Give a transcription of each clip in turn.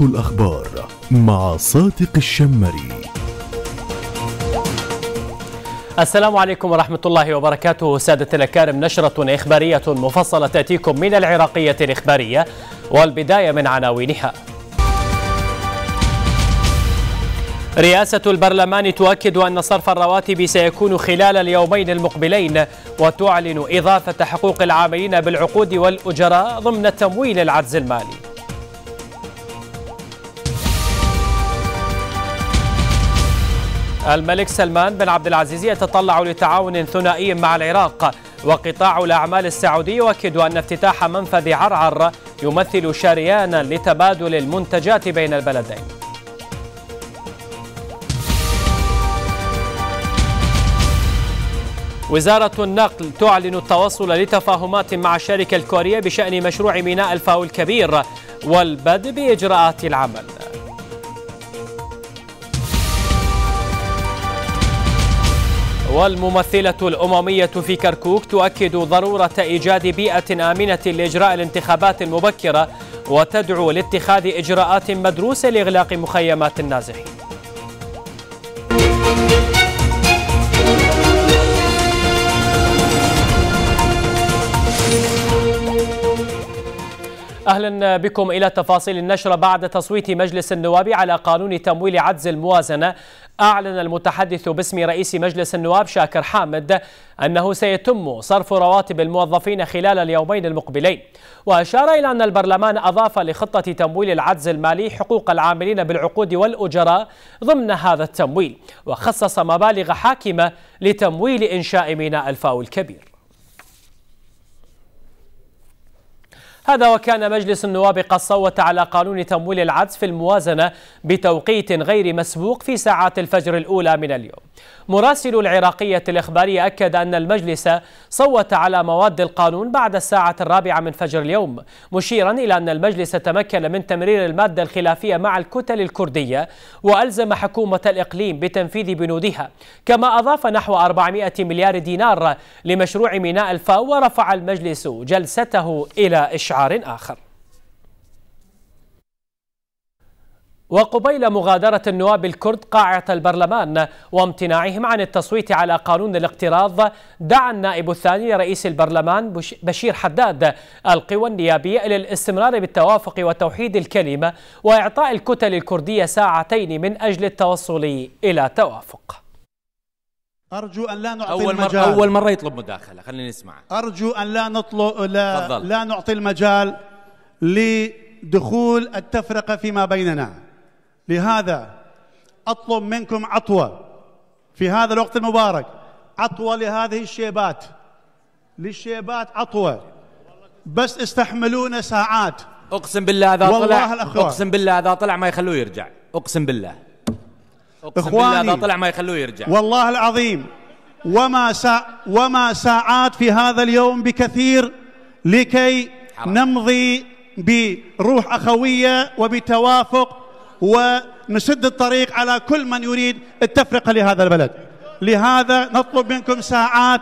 الأخبار مع صادق الشمري السلام عليكم ورحمة الله وبركاته سادة الأكارم نشرة إخبارية مفصلة تأتيكم من العراقية الإخبارية والبداية من عناوينها رئاسة البرلمان تؤكد أن صرف الرواتب سيكون خلال اليومين المقبلين وتعلن إضافة حقوق العاملين بالعقود والأجراء ضمن تمويل العجز المالي الملك سلمان بن عبد العزيز يتطلع لتعاون ثنائي مع العراق وقطاع الأعمال السعودي يؤكد أن افتتاح منفذ عرعر يمثل شريانا لتبادل المنتجات بين البلدين وزارة النقل تعلن التوصل لتفاهمات مع الشركة الكورية بشأن مشروع ميناء الفاو الكبير والبدء بإجراءات العمل والممثلة الأممية في كركوك تؤكد ضرورة إيجاد بيئة آمنة لإجراء الانتخابات المبكرة وتدعو لاتخاذ إجراءات مدروسة لإغلاق مخيمات النازحين اهلا بكم الى تفاصيل النشره بعد تصويت مجلس النواب على قانون تمويل عجز الموازنه أعلن المتحدث باسم رئيس مجلس النواب شاكر حامد أنه سيتم صرف رواتب الموظفين خلال اليومين المقبلين وأشار إلى أن البرلمان أضاف لخطة تمويل العجز المالي حقوق العاملين بالعقود والأجراء ضمن هذا التمويل وخصص مبالغ حاكمة لتمويل إنشاء ميناء الفاو الكبير هذا وكان مجلس النواب قد صوت على قانون تمويل العدس في الموازنة بتوقيت غير مسبوق في ساعات الفجر الأولى من اليوم مراسل العراقية الإخبارية أكد أن المجلس صوت على مواد القانون بعد الساعة الرابعة من فجر اليوم مشيرا إلى أن المجلس تمكن من تمرير المادة الخلافية مع الكتل الكردية وألزم حكومة الإقليم بتنفيذ بنودها كما أضاف نحو 400 مليار دينار لمشروع ميناء الفاو ورفع المجلس جلسته إلى الشعب شعار آخر وقبيل مغادرة النواب الكرد قاعة البرلمان وامتناعهم عن التصويت على قانون الاقتراض دعا النائب الثاني لرئيس البرلمان بشير حداد القوى النيابية إلى الاستمرار بالتوافق وتوحيد الكلمة وإعطاء الكتل الكردية ساعتين من أجل التوصل إلى توافق أرجو أن لا نعطي أول المجال أول مرة يطلب مداخلة خلينا نسمع أرجو أن لا نطلب لا, فضل. لا نعطي المجال لدخول التفرقة فيما بيننا لهذا أطلب منكم عطوة في هذا الوقت المبارك عطوة لهذه الشيبات للشيبات عطوة بس استحملونا ساعات أقسم بالله إذا طلع والله الأخوة. أقسم بالله إذا طلع ما يخلوه يرجع أقسم بالله اخواني اذا طلع ما يخلوه يرجع والله العظيم وما سا وما ساعات في هذا اليوم بكثير لكي حرام. نمضي بروح اخويه وبتوافق ونسد الطريق على كل من يريد التفرقه لهذا البلد لهذا نطلب منكم ساعات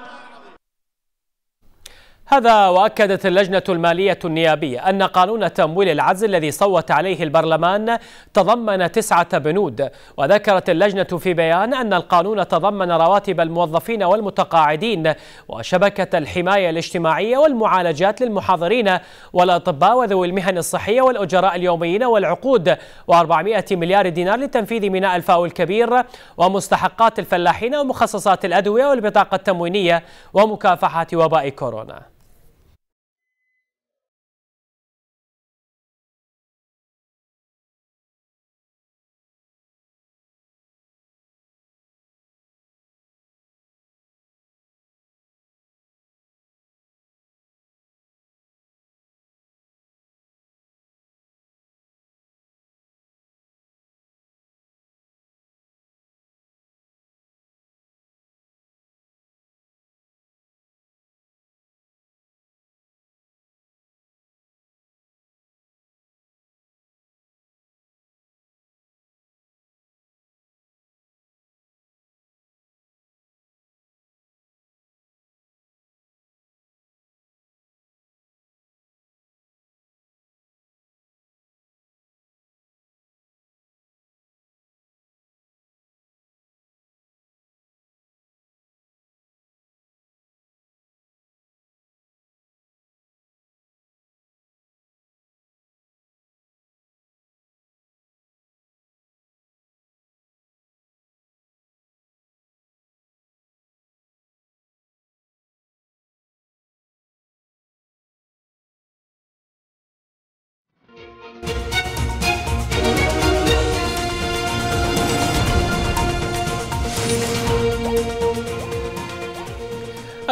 هذا وأكدت اللجنة المالية النيابية أن قانون تمويل العجز الذي صوت عليه البرلمان تضمن تسعة بنود وذكرت اللجنة في بيان أن القانون تضمن رواتب الموظفين والمتقاعدين وشبكة الحماية الاجتماعية والمعالجات للمحاضرين والأطباء وذوي المهن الصحية والأجراء اليوميين والعقود و400 مليار دينار لتنفيذ ميناء الفاو الكبير ومستحقات الفلاحين ومخصصات الأدوية والبطاقة التموينية ومكافحة وباء كورونا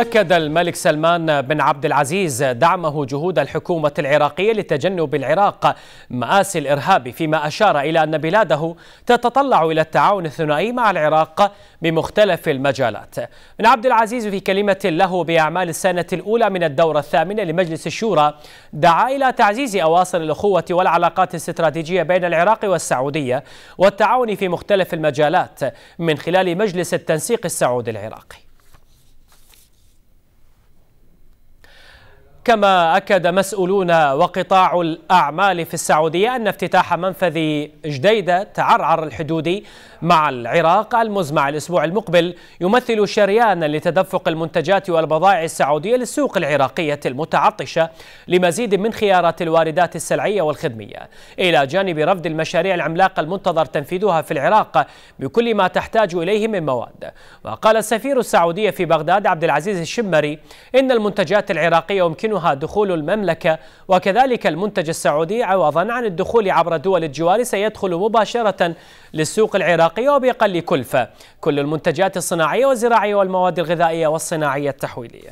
أكد الملك سلمان بن عبد العزيز دعمه جهود الحكومة العراقية لتجنب العراق مآسي الإرهاب فيما أشار إلى أن بلاده تتطلع إلى التعاون الثنائي مع العراق بمختلف المجالات بن عبد العزيز في كلمة له بأعمال السنة الأولى من الدورة الثامنة لمجلس الشورى دعا إلى تعزيز أواصر الأخوة والعلاقات الاستراتيجية بين العراق والسعودية والتعاون في مختلف المجالات من خلال مجلس التنسيق السعودي العراقي كما أكد مسؤولون وقطاع الأعمال في السعودية أن افتتاح منفذ جديدة تعرعر الحدودي مع العراق المزمع الأسبوع المقبل يمثل شريانا لتدفق المنتجات والبضائع السعودية للسوق العراقية المتعطشة لمزيد من خيارات الواردات السلعية والخدمية إلى جانب رفض المشاريع العملاقة المنتظر تنفيذها في العراق بكل ما تحتاج إليه من مواد وقال السفير السعودي في بغداد عبد العزيز الشمري إن المنتجات العراقية يمكنها يتضمنها دخول المملكة وكذلك المنتج السعودي عوضا عن الدخول عبر دول الجوار سيدخل مباشرة للسوق العراقية وبأقل كلفة كل المنتجات الصناعية والزراعية والمواد الغذائية والصناعية التحويلية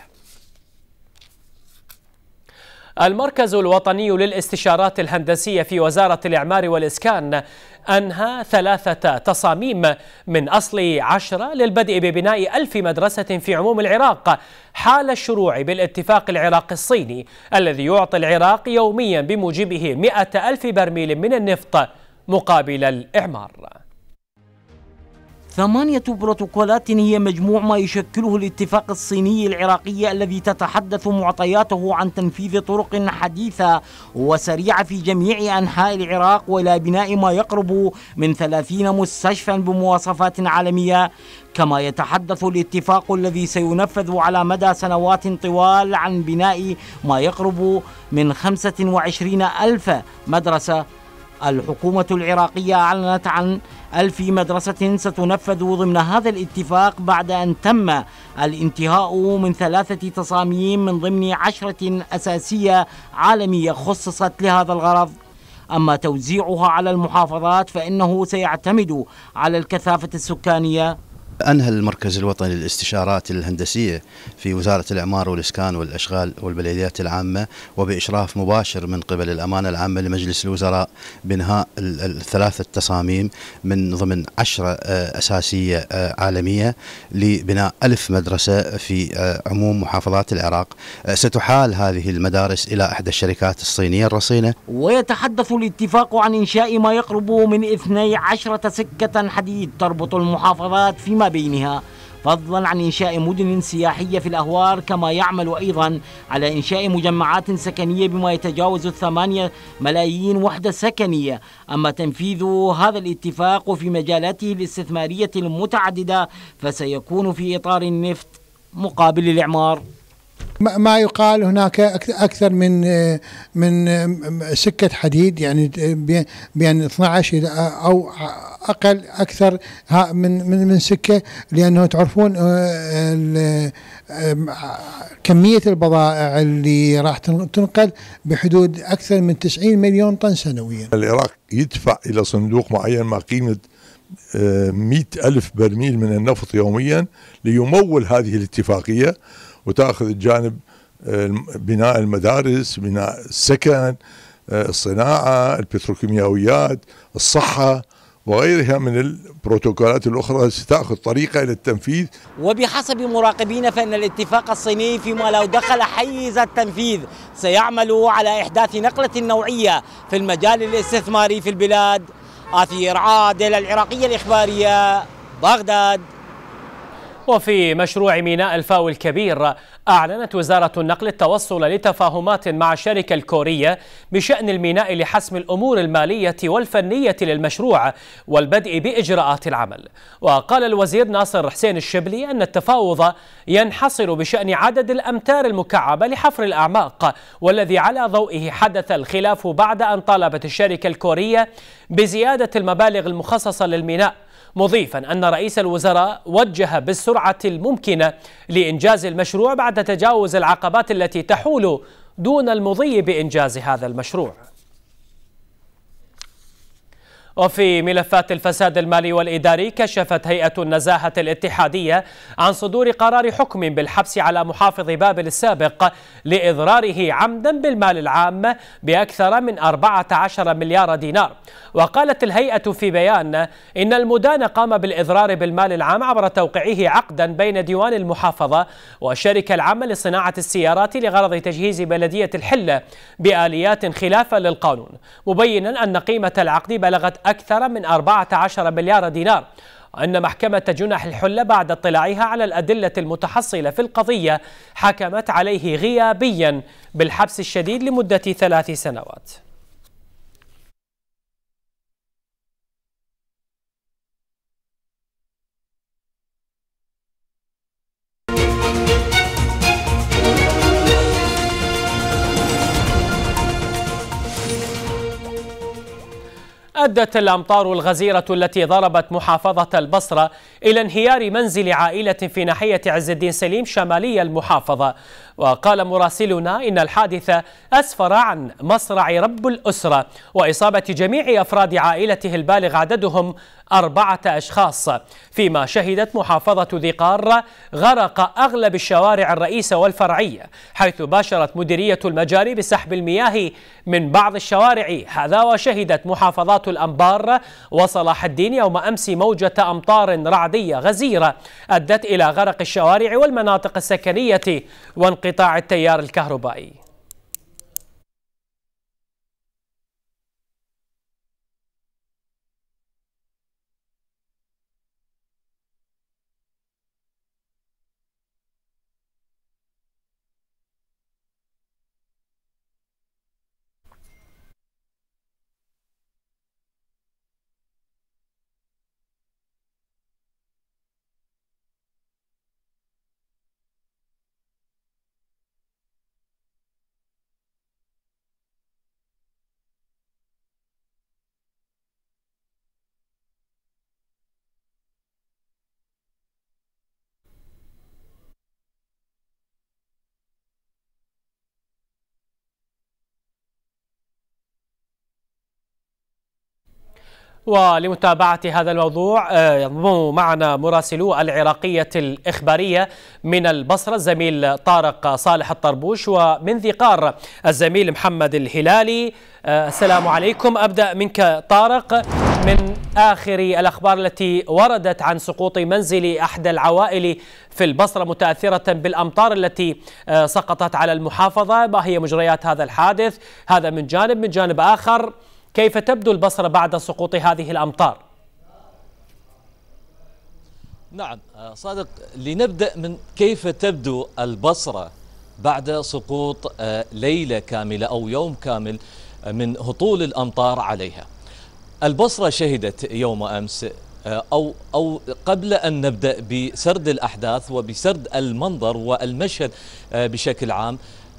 المركز الوطني للاستشارات الهندسية في وزارة الإعمار والإسكان أنهى ثلاثة تصاميم من أصل عشرة للبدء ببناء ألف مدرسة في عموم العراق حال الشروع بالاتفاق العراقي الصيني الذي يعطي العراق يوميا بموجبه مئة ألف برميل من النفط مقابل الإعمار ثمانية بروتوكولات هي مجموع ما يشكله الاتفاق الصيني العراقي الذي تتحدث معطياته عن تنفيذ طرق حديثة وسريعة في جميع أنحاء العراق وإلى بناء ما يقرب من 30 مستشفى بمواصفات عالمية كما يتحدث الاتفاق الذي سينفذ على مدى سنوات طوال عن بناء ما يقرب من وعشرين ألف مدرسة الحكومة العراقية أعلنت عن ألف مدرسة ستنفذ ضمن هذا الاتفاق بعد أن تم الانتهاء من ثلاثة تصاميم من ضمن عشرة أساسية عالمية خصصت لهذا الغرض أما توزيعها على المحافظات فإنه سيعتمد على الكثافة السكانية أنهى المركز الوطني للاستشارات الهندسية في وزارة الإعمار والإسكان والأشغال والبلديات العامة وبإشراف مباشر من قبل الأمانة العامة لمجلس الوزراء بإنهاء الثلاثة تصاميم من ضمن عشرة آه، أساسية آه، عالمية لبناء ألف مدرسة في آه، عموم محافظات العراق ستحال هذه المدارس إلى إحدى الشركات الصينية الرصينة ويتحدث الاتفاق عن إنشاء ما يقرب من 12 سكة حديد تربط المحافظات فيما بينها فضلا عن إنشاء مدن سياحية في الأهوار كما يعمل أيضا على إنشاء مجمعات سكنية بما يتجاوز الثمانية ملايين وحدة سكنية أما تنفيذ هذا الاتفاق في مجالاته الاستثمارية المتعددة فسيكون في إطار النفط مقابل الإعمار ما يقال هناك اكثر من آه، من آه، سكه حديد يعني آه، بين 12 الى او اقل اكثر من من من سكه لانه تعرفون كميه البضائع اللي راح تنقل بحدود اكثر من 90 مليون طن سنويا. العراق يدفع الى صندوق معين ما قيمه مئة ألف برميل من النفط يوميا ليمول هذه الاتفاقية وتاخذ الجانب آه، بناء المدارس بناء السكن آه، الصناعه البتروكيماويات الصحه وغيرها من البروتوكولات الأخرى ستأخذ طريقة إلى التنفيذ وبحسب مراقبين فإن الاتفاق الصيني فيما لو دخل حيز التنفيذ سيعمل على إحداث نقلة نوعية في المجال الاستثماري في البلاد أثير عادل العراقية الإخبارية بغداد وفي مشروع ميناء الفاو الكبير أعلنت وزارة النقل التوصل لتفاهمات مع الشركة الكورية بشأن الميناء لحسم الأمور المالية والفنية للمشروع والبدء بإجراءات العمل وقال الوزير ناصر حسين الشبلي أن التفاوض ينحصر بشأن عدد الأمتار المكعبة لحفر الأعماق والذي على ضوئه حدث الخلاف بعد أن طالبت الشركة الكورية بزيادة المبالغ المخصصة للميناء مضيفا أن رئيس الوزراء وجه بالسرعة الممكنة لإنجاز المشروع بعد تجاوز العقبات التي تحول دون المضي بإنجاز هذا المشروع وفي ملفات الفساد المالي والإداري كشفت هيئة النزاهة الاتحادية عن صدور قرار حكم بالحبس على محافظ بابل السابق لإضراره عمدا بالمال العام بأكثر من 14 مليار دينار وقالت الهيئة في بيان إن المدان قام بالإضرار بالمال العام عبر توقيعه عقدا بين ديوان المحافظة والشركة العامة لصناعة السيارات لغرض تجهيز بلدية الحلة بآليات خلافا للقانون مبينا أن قيمة العقد بلغت أكثر من 14 مليار دينار أن محكمة جناح الحلة بعد اطلاعها على الأدلة المتحصلة في القضية حكمت عليه غيابيا بالحبس الشديد لمدة ثلاث سنوات أدت الأمطار الغزيرة التي ضربت محافظة البصرة إلى انهيار منزل عائلة في ناحية عز الدين سليم شمالي المحافظة وقال مراسلنا إن الحادث أسفر عن مصرع رب الأسرة وإصابة جميع أفراد عائلته البالغ عددهم أربعة أشخاص فيما شهدت محافظة ذي قار غرق أغلب الشوارع الرئيسة والفرعية حيث باشرت مديرية المجاري بسحب المياه من بعض الشوارع هذا وشهدت محافظات الأنبار وصلاح الدين يوم أمس موجة أمطار رعدية غزيرة أدت إلى غرق الشوارع والمناطق السكنية وانقطاع قطاع التيار الكهربائي ولمتابعة هذا الموضوع آه، ينضم معنا مراسلو العراقية الإخبارية من البصرة الزميل طارق صالح الطربوش ومن ذي قار الزميل محمد الهلالي آه، السلام عليكم أبدأ منك طارق من آخر الأخبار التي وردت عن سقوط منزل أحد العوائل في البصرة متأثرة بالأمطار التي آه، سقطت على المحافظة ما هي مجريات هذا الحادث هذا من جانب من جانب آخر كيف تبدو البصرة بعد سقوط هذه الأمطار؟ نعم آه، صادق لنبدأ من كيف تبدو البصرة بعد سقوط آه، ليلة كاملة أو يوم كامل آه، من هطول الأمطار عليها البصرة شهدت يوم أمس أو, أو قبل أن نبدأ بسرد الأحداث وبسرد المنظر والمشهد بشكل عام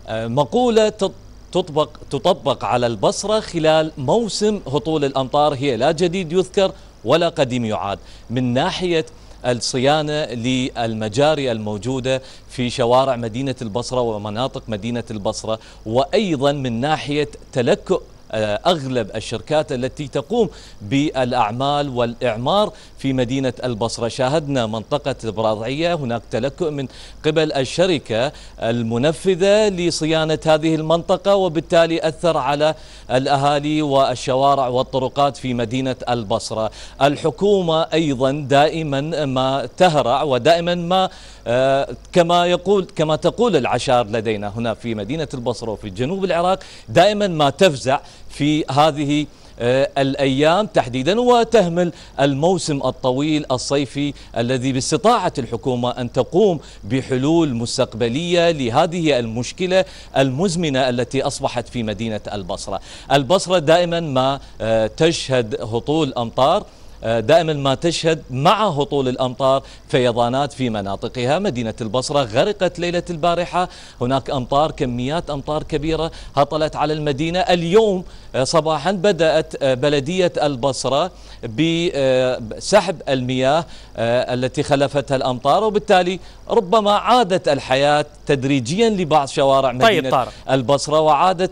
مقولة تطبق تطبق على البصرة خلال موسم هطول الأمطار هي لا جديد يذكر ولا قديم يعاد من ناحية الصيانة للمجاري الموجودة في شوارع مدينة البصرة ومناطق مدينة البصرة وأيضا من ناحية تلكؤ آه، أغلب الشركات التي تقوم بالأعمال والإعمار في مدينة البصرة شاهدنا منطقة براضعية هناك تلكؤ من قبل الشركة المنفذة لصيانة هذه المنطقة وبالتالي أثر على الأهالي والشوارع والطرقات في مدينة البصرة الحكومة أيضا دائما ما تهرع ودائما ما آه، كما يقول كما تقول العشار لدينا هنا في مدينة البصرة وفي جنوب العراق دائما ما تفزع في هذه آه، الأيام تحديدا وتهمل الموسم الطويل الصيفي الذي باستطاعة الحكومة أن تقوم بحلول مستقبلية لهذه المشكلة المزمنة التي أصبحت في مدينة البصرة البصرة دائما ما آه، تشهد هطول أمطار آه، دائما ما تشهد مع هطول الأمطار فيضانات في مناطقها مدينة البصرة غرقت ليلة البارحة هناك أمطار كميات أمطار كبيرة هطلت على المدينة اليوم آه، صباحا بدأت آه، بلدية البصرة بسحب المياه التي خلفتها الأمطار وبالتالي ربما عادت الحياة تدريجيا لبعض شوارع طيب، مدينة طيب البصرة وعادت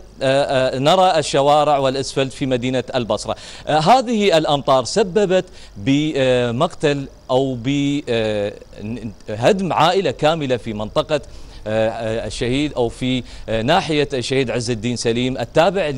نرى الشوارع والأسفلت في مدينة البصرة هذه الأمطار سببت تسبب بمقتل أو بهدم عائلة كاملة في منطقة آه، آه، الشهيد أو في آه، ناحية الشهيد عز الدين سليم التابع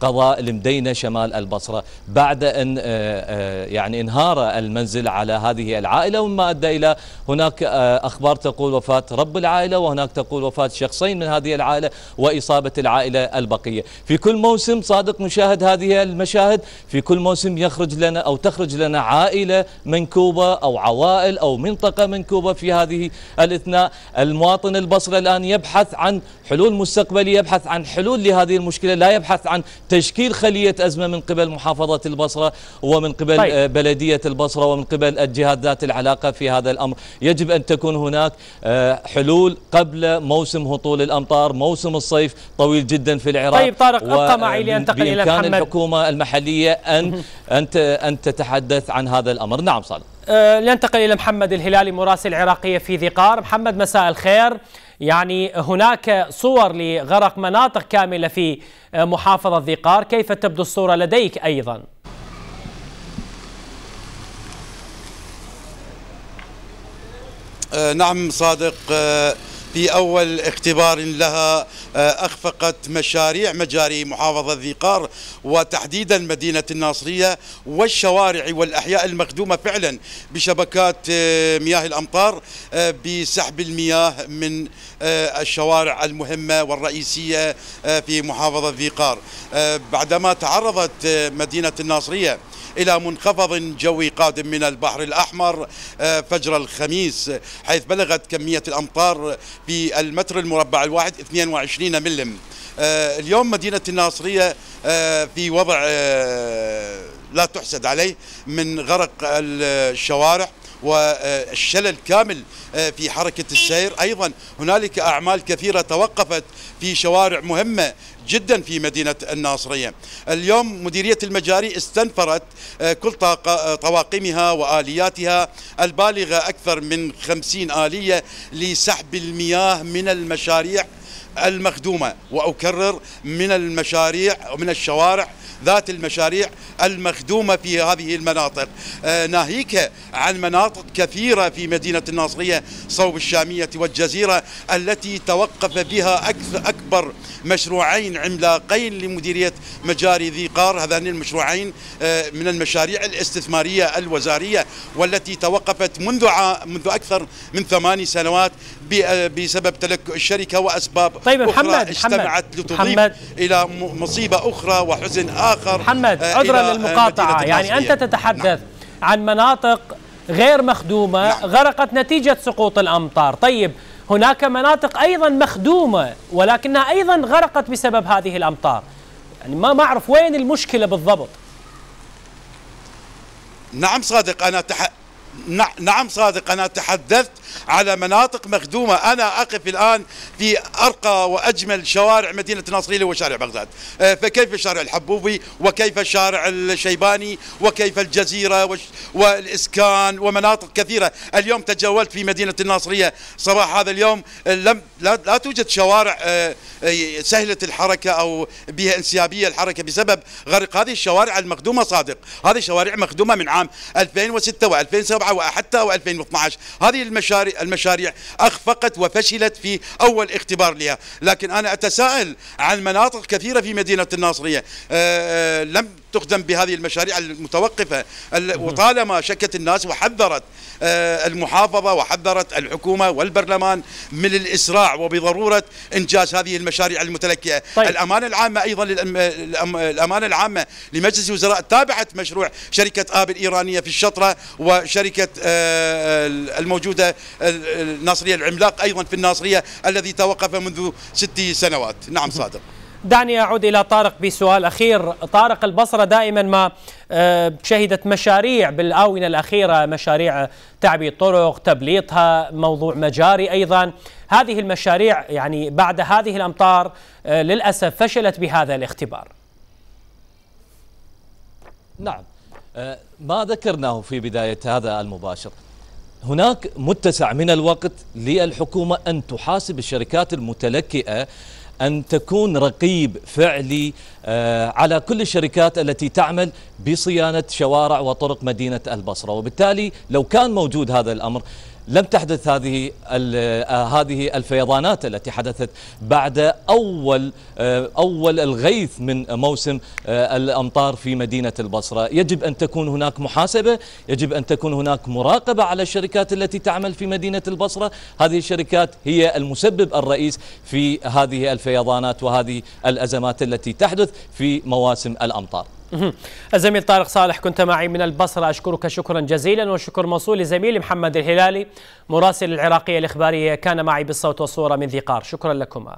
قضاء المدينة شمال البصرة بعد أن آه، آه، يعني انهار المنزل على هذه العائلة وما أدى إلى هناك آه، أخبار تقول وفاة رب العائلة وهناك تقول وفاة شخصين من هذه العائلة وإصابة العائلة البقية في كل موسم صادق نشاهد هذه المشاهد في كل موسم يخرج لنا أو تخرج لنا عائلة منكوبة أو عوائل أو منطقة منكوبة في هذه الإثناء المواطن البصري الآن يبحث عن حلول مستقبلية يبحث عن حلول لهذه المشكلة لا يبحث عن تشكيل خلية أزمة من قبل محافظة البصرة ومن قبل طيب. آه، بلدية البصرة ومن قبل الجهات ذات العلاقة في هذا الأمر يجب أن تكون هناك آه، حلول قبل موسم هطول الأمطار موسم الصيف طويل جدا في العراق طيب طارق أبقى معي لأنتقل إلى محمد الحكومة المحلية أن, أن تتحدث عن هذا الأمر نعم صالح آه، لننتقل إلى محمد الهلالي مراسل عراقية في ذقار محمد مساء الخير يعني هناك صور لغرق مناطق كاملة في محافظة ذي قار كيف تبدو الصورة لديك أيضاً؟ آه، نعم صادق آه، في أول اختبار لها آه، أخفقت مشاريع مجاري محافظة ذي قار وتحديدا مدينة الناصرية والشوارع والأحياء المخدومة فعلا بشبكات آه، مياه الأمطار آه، بسحب المياه من الشوارع المهمة والرئيسية في محافظة ذي قار بعدما تعرضت مدينة الناصرية إلى منخفض جوي قادم من البحر الأحمر آه، فجر الخميس حيث بلغت كمية الأمطار في المتر المربع الواحد 22 ملم آه، اليوم مدينة الناصرية آه، في وضع لا تحسد عليه من غرق الشوارع والشلل كامل في حركة السير أيضا هنالك أعمال كثيرة توقفت في شوارع مهمة جدا في مدينة الناصرية اليوم مديرية المجاري استنفرت آه، كل آه، طواقمها وآلياتها البالغة أكثر من خمسين آلية لسحب المياه من المشاريع المخدومة وأكرر من المشاريع ومن الشوارع ذات المشاريع المخدومة في هذه المناطق آه، ناهيك عن مناطق كثيرة في مدينة الناصرية صوب الشامية والجزيرة التي توقف بها أكبر مشروعين عملاقين لمديرية مجاري ذي قار هذان المشروعين آه، من المشاريع الاستثمارية الوزارية والتي توقفت منذ منذ أكثر من ثماني سنوات آه، بسبب تلكؤ الشركة وأسباب طيب أخرى محمد اجتمعت لتضيف إلى مصيبة أخرى وحزن آخر آخر محمد آه، عذرا آه، للمقاطعة يعني أنت تتحدث نعم. عن مناطق غير مخدومة نعم. غرقت نتيجة سقوط الأمطار طيب هناك مناطق أيضا مخدومة ولكنها أيضا غرقت بسبب هذه الأمطار يعني ما أعرف وين المشكلة بالضبط نعم صادق أنا تح... نعم صادق أنا تحدثت على مناطق مخدومة أنا أقف الآن في أرقى وأجمل شوارع مدينة ناصرية وشارع بغداد آه، فكيف شارع الحبوبي وكيف شارع الشيباني وكيف الجزيرة والإسكان ومناطق كثيرة اليوم تجولت في مدينة الناصرية صباح هذا اليوم آه، لم لا توجد شوارع آه، سهلة الحركة أو بها انسيابية الحركة بسبب غرق هذه الشوارع المخدومة صادق هذه شوارع مخدومة من عام 2006 و2007 2007 وحتى 2012 هذه المشاريع المشاريع اخفقت وفشلت في اول اختبار لها لكن انا اتساءل عن مناطق كثيره في مدينه الناصريه آه، آه، لم تقدم بهذه المشاريع المتوقفة وطالما شكت الناس وحذرت آه، المحافظة وحذرت الحكومة والبرلمان من الإسراع وبضرورة إنجاز هذه المشاريع المتلكئة طيب. الأمانة العامة أيضا الأمانة العامة لمجلس الوزراء تابعت مشروع شركة آب الإيرانية في الشطرة وشركة آه، الموجودة الناصرية العملاق أيضا في الناصرية الذي توقف منذ ست سنوات نعم صادق دعني أعود إلى طارق بسؤال أخير طارق البصرة دائما ما آه، شهدت مشاريع بالآونة الأخيرة مشاريع تعبي طرق تبليطها موضوع مجاري أيضا هذه المشاريع يعني بعد هذه الأمطار آه، للأسف فشلت بهذا الاختبار نعم آه، ما ذكرناه في بداية هذا المباشر هناك متسع من الوقت للحكومة أن تحاسب الشركات المتلكئة أن تكون رقيب فعلي آه، على كل الشركات التي تعمل بصيانة شوارع وطرق مدينة البصرة وبالتالي لو كان موجود هذا الأمر لم تحدث هذه آه، هذه الفيضانات التي حدثت بعد اول آه، اول الغيث من موسم آه، الامطار في مدينه البصره، يجب ان تكون هناك محاسبه، يجب ان تكون هناك مراقبه على الشركات التي تعمل في مدينه البصره، هذه الشركات هي المسبب الرئيس في هذه الفيضانات وهذه الازمات التي تحدث في مواسم الامطار. الزميل طارق صالح كنت معي من البصرة أشكرك شكرا جزيلا والشكر موصول لزميلي محمد الهلالي مراسل العراقية الإخبارية كان معي بالصوت والصورة من ذي قار شكرا لكم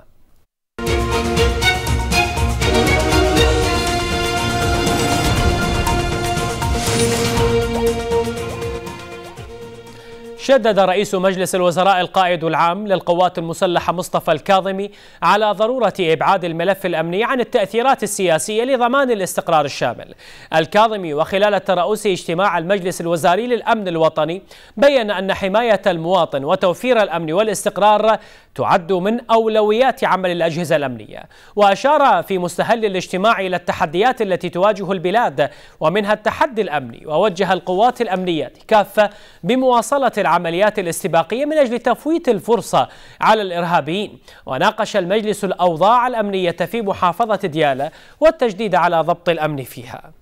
شدد رئيس مجلس الوزراء القائد العام للقوات المسلحة مصطفى الكاظمي على ضرورة إبعاد الملف الأمني عن التأثيرات السياسية لضمان الاستقرار الشامل الكاظمي وخلال ترأس اجتماع المجلس الوزاري للأمن الوطني بيّن أن حماية المواطن وتوفير الأمن والاستقرار تعد من أولويات عمل الأجهزة الأمنية وأشار في مستهل الاجتماع إلى التحديات التي تواجه البلاد ومنها التحدي الأمني ووجه القوات الأمنية كافة بمواصلة العمليات الاستباقية من أجل تفويت الفرصة على الإرهابيين وناقش المجلس الأوضاع الأمنية في محافظة ديالى والتجديد على ضبط الأمن فيها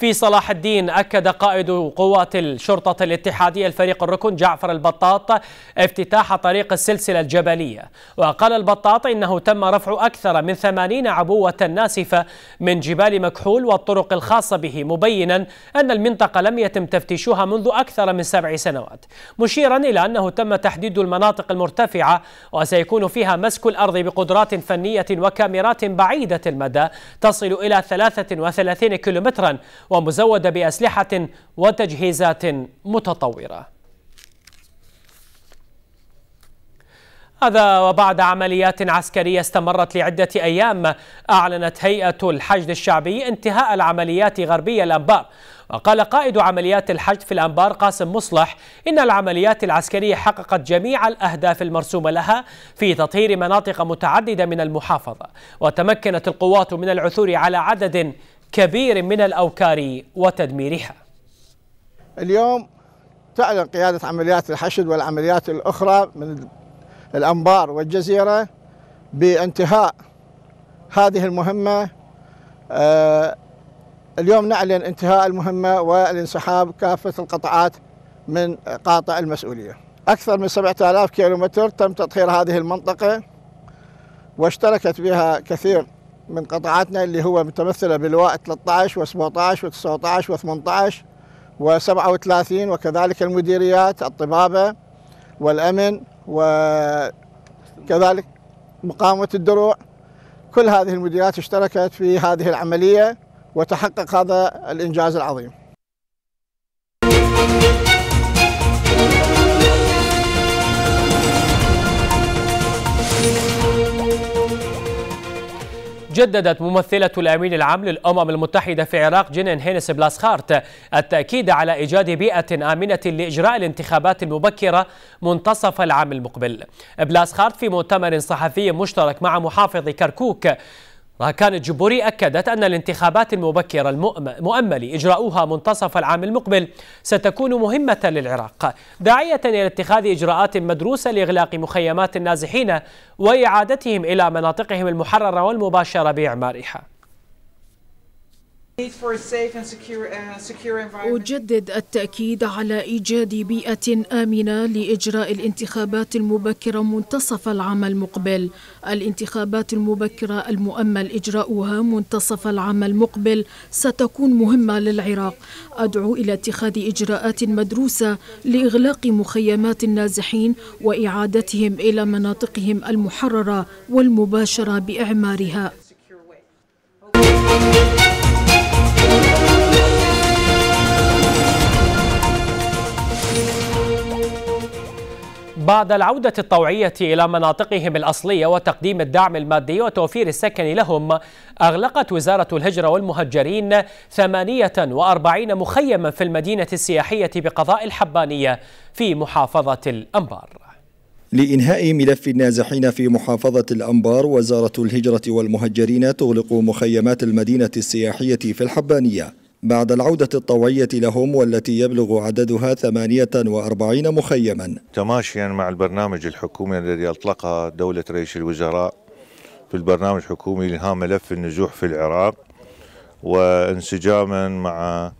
في صلاح الدين أكد قائد قوات الشرطة الاتحادية الفريق الركن جعفر البطاط افتتاح طريق السلسلة الجبلية وقال البطاط إنه تم رفع أكثر من ثمانين عبوة ناسفة من جبال مكحول والطرق الخاصة به مبينا أن المنطقة لم يتم تفتيشها منذ أكثر من سبع سنوات مشيرا إلى أنه تم تحديد المناطق المرتفعة وسيكون فيها مسك الأرض بقدرات فنية وكاميرات بعيدة المدى تصل إلى 33 كيلومترا ومزودة بأسلحة وتجهيزات متطورة هذا وبعد عمليات عسكرية استمرت لعدة أيام أعلنت هيئة الحشد الشعبي انتهاء العمليات غربية الأنبار وقال قائد عمليات الحشد في الأنبار قاسم مصلح إن العمليات العسكرية حققت جميع الأهداف المرسومة لها في تطهير مناطق متعددة من المحافظة وتمكنت القوات من العثور على عدد كبير من الأوكار وتدميرها اليوم تعلن قيادة عمليات الحشد والعمليات الأخرى من الأنبار والجزيرة بانتهاء هذه المهمة آه، اليوم نعلن انتهاء المهمة والانسحاب كافة القطعات من قاطع المسؤولية أكثر من 7000 كيلومتر تم تطهير هذه المنطقة واشتركت بها كثير من قطاعاتنا اللي هو متمثله بلواء 13 و17 و19 و18 و37 وكذلك المديريات الطبابه والامن وكذلك مقاومه الدروع كل هذه المديريات اشتركت في هذه العمليه وتحقق هذا الانجاز العظيم. جددت ممثلة الأمين العام للأمم المتحدة في العراق جنين هينس بلاسخارت التأكيد على إيجاد بيئة آمنة لإجراء الانتخابات المبكرة منتصف العام المقبل بلاسخارت في مؤتمر صحفي مشترك مع محافظ كركوك راكان الجبوري أكدت أن الانتخابات المبكرة المؤمل إجراؤها منتصف العام المقبل ستكون مهمة للعراق داعية إلى اتخاذ إجراءات مدروسة لإغلاق مخيمات النازحين وإعادتهم إلى مناطقهم المحررة والمباشرة بإعمارها Uh, أجدد التأكيد على إيجاد بيئة آمنة لإجراء الانتخابات المبكرة منتصف العام المقبل. الانتخابات المبكرة المؤمل إجراؤها منتصف العام المقبل ستكون مهمة للعراق. أدعو إلى اتخاذ إجراءات مدروسة لإغلاق مخيمات النازحين وإعادتهم إلى مناطقهم المحررة والمباشرة بإعمارها. بعد العودة الطوعية إلى مناطقهم الأصلية وتقديم الدعم المادي وتوفير السكن لهم أغلقت وزارة الهجرة والمهجرين 48 مخيما في المدينة السياحية بقضاء الحبانية في محافظة الأنبار لإنهاء ملف النازحين في محافظة الأنبار وزارة الهجرة والمهجرين تغلق مخيمات المدينة السياحية في الحبانية بعد العودة الطوعية لهم والتي يبلغ عددها 48 مخيما تماشيا مع البرنامج الحكومي الذي أطلقها دولة رئيس الوزراء في البرنامج الحكومي لها ملف النزوح في العراق وانسجاما مع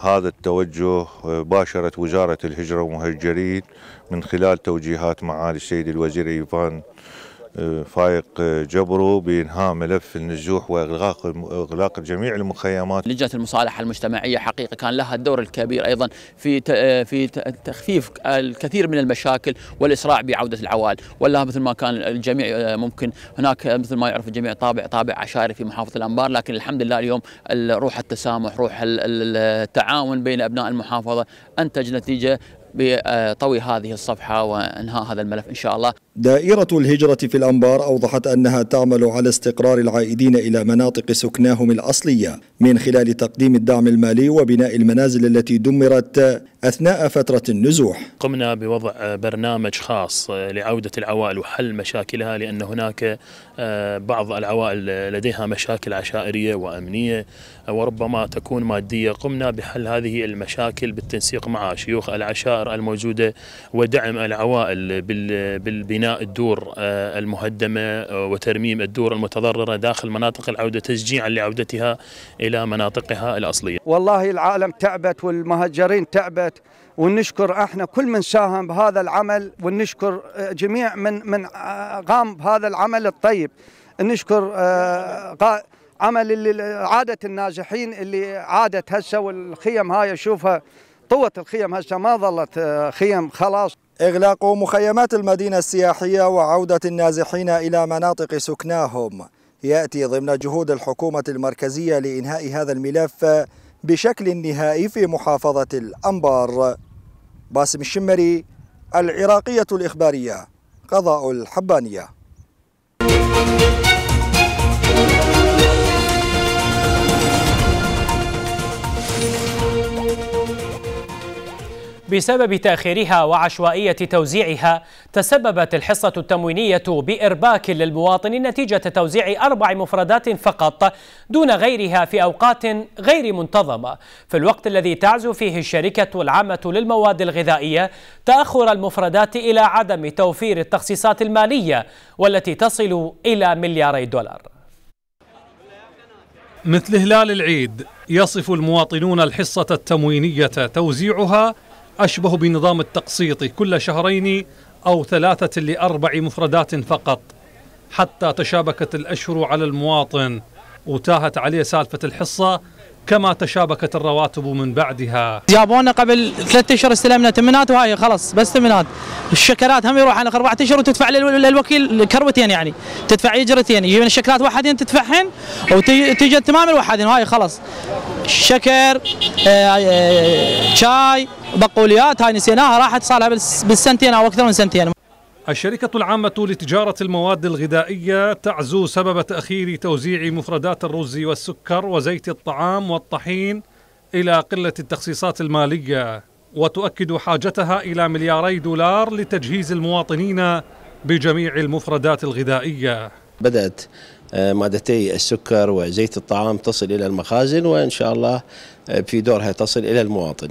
هذا التوجه باشرت وزارة الهجرة والمهجرين من خلال توجيهات معالي السيد الوزير إيفان فايق جبرو بإنهاء ملف النزوح وإغلاق إغلاق جميع المخيمات لجنة المصالحة المجتمعية حقيقة كان لها الدور الكبير أيضا في في تخفيف الكثير من المشاكل والإسراع بعودة العوائل ولا مثل ما كان الجميع ممكن هناك مثل ما يعرف الجميع طابع طابع عشائري في محافظة الأنبار لكن الحمد لله اليوم روح التسامح روح التعاون بين أبناء المحافظة أنتج نتيجة بطوي هذه الصفحة وإنهاء هذا الملف إن شاء الله دائرة الهجرة في الأنبار أوضحت أنها تعمل على استقرار العائدين إلى مناطق سكناهم الأصلية من خلال تقديم الدعم المالي وبناء المنازل التي دمرت أثناء فترة النزوح قمنا بوضع برنامج خاص لعودة العوائل وحل مشاكلها لأن هناك آه، بعض العوائل لديها مشاكل عشائرية وأمنية وربما تكون مادية قمنا بحل هذه المشاكل بالتنسيق مع شيوخ العشائر الموجودة ودعم العوائل بالبناء بناء الدور آه، المهدمة آه، وترميم الدور المتضررة داخل مناطق العودة تشجيعا لعودتها إلى مناطقها الأصلية والله العالم تعبت والمهجرين تعبت ونشكر احنا كل من ساهم بهذا العمل ونشكر آه، جميع من من قام بهذا العمل الطيب نشكر عمل اللي عادة النازحين اللي عادت هسه والخيم هاي اشوفها طوت الخيم هسه ما ظلت خيم خلاص إغلاق مخيمات المدينة السياحية وعودة النازحين إلى مناطق سكناهم يأتي ضمن جهود الحكومة المركزية لإنهاء هذا الملف بشكل نهائي في محافظة الأنبار باسم الشمري العراقية الإخبارية قضاء الحبانية بسبب تأخيرها وعشوائية توزيعها تسببت الحصة التموينية بإرباك للمواطن نتيجة توزيع أربع مفردات فقط دون غيرها في أوقات غير منتظمة في الوقت الذي تعزو فيه الشركة العامة للمواد الغذائية تأخر المفردات إلى عدم توفير التخصيصات المالية والتي تصل إلى ملياري دولار مثل هلال العيد يصف المواطنون الحصة التموينية توزيعها أشبه بنظام التقسيط كل شهرين أو ثلاثة لأربع مفردات فقط حتى تشابكت الأشهر على المواطن وتاهت عليه سالفة الحصة كما تشابكت الرواتب من بعدها جابونا قبل ثلاثة اشهر استلمنا تمنات وهاي خلص بس تمنات الشكلات هم يروح عنك اربع اشهر وتدفع للوكيل كروتين يعني تدفع اجرتين من الشكلات واحدين تدفعهن وتجي تمام الواحدين وهاي خلص شكر شاي آه، آه، بقوليات هاي نسيناها راحت صار لها بالسنتين او اكثر من سنتين الشركة العامة لتجارة المواد الغذائية تعزو سبب تأخير توزيع مفردات الرز والسكر وزيت الطعام والطحين إلى قلة التخصيصات المالية وتؤكد حاجتها إلى ملياري دولار لتجهيز المواطنين بجميع المفردات الغذائية بدأت آه، مادتي السكر وزيت الطعام تصل إلى المخازن وإن شاء الله آه، في دورها تصل إلى المواطن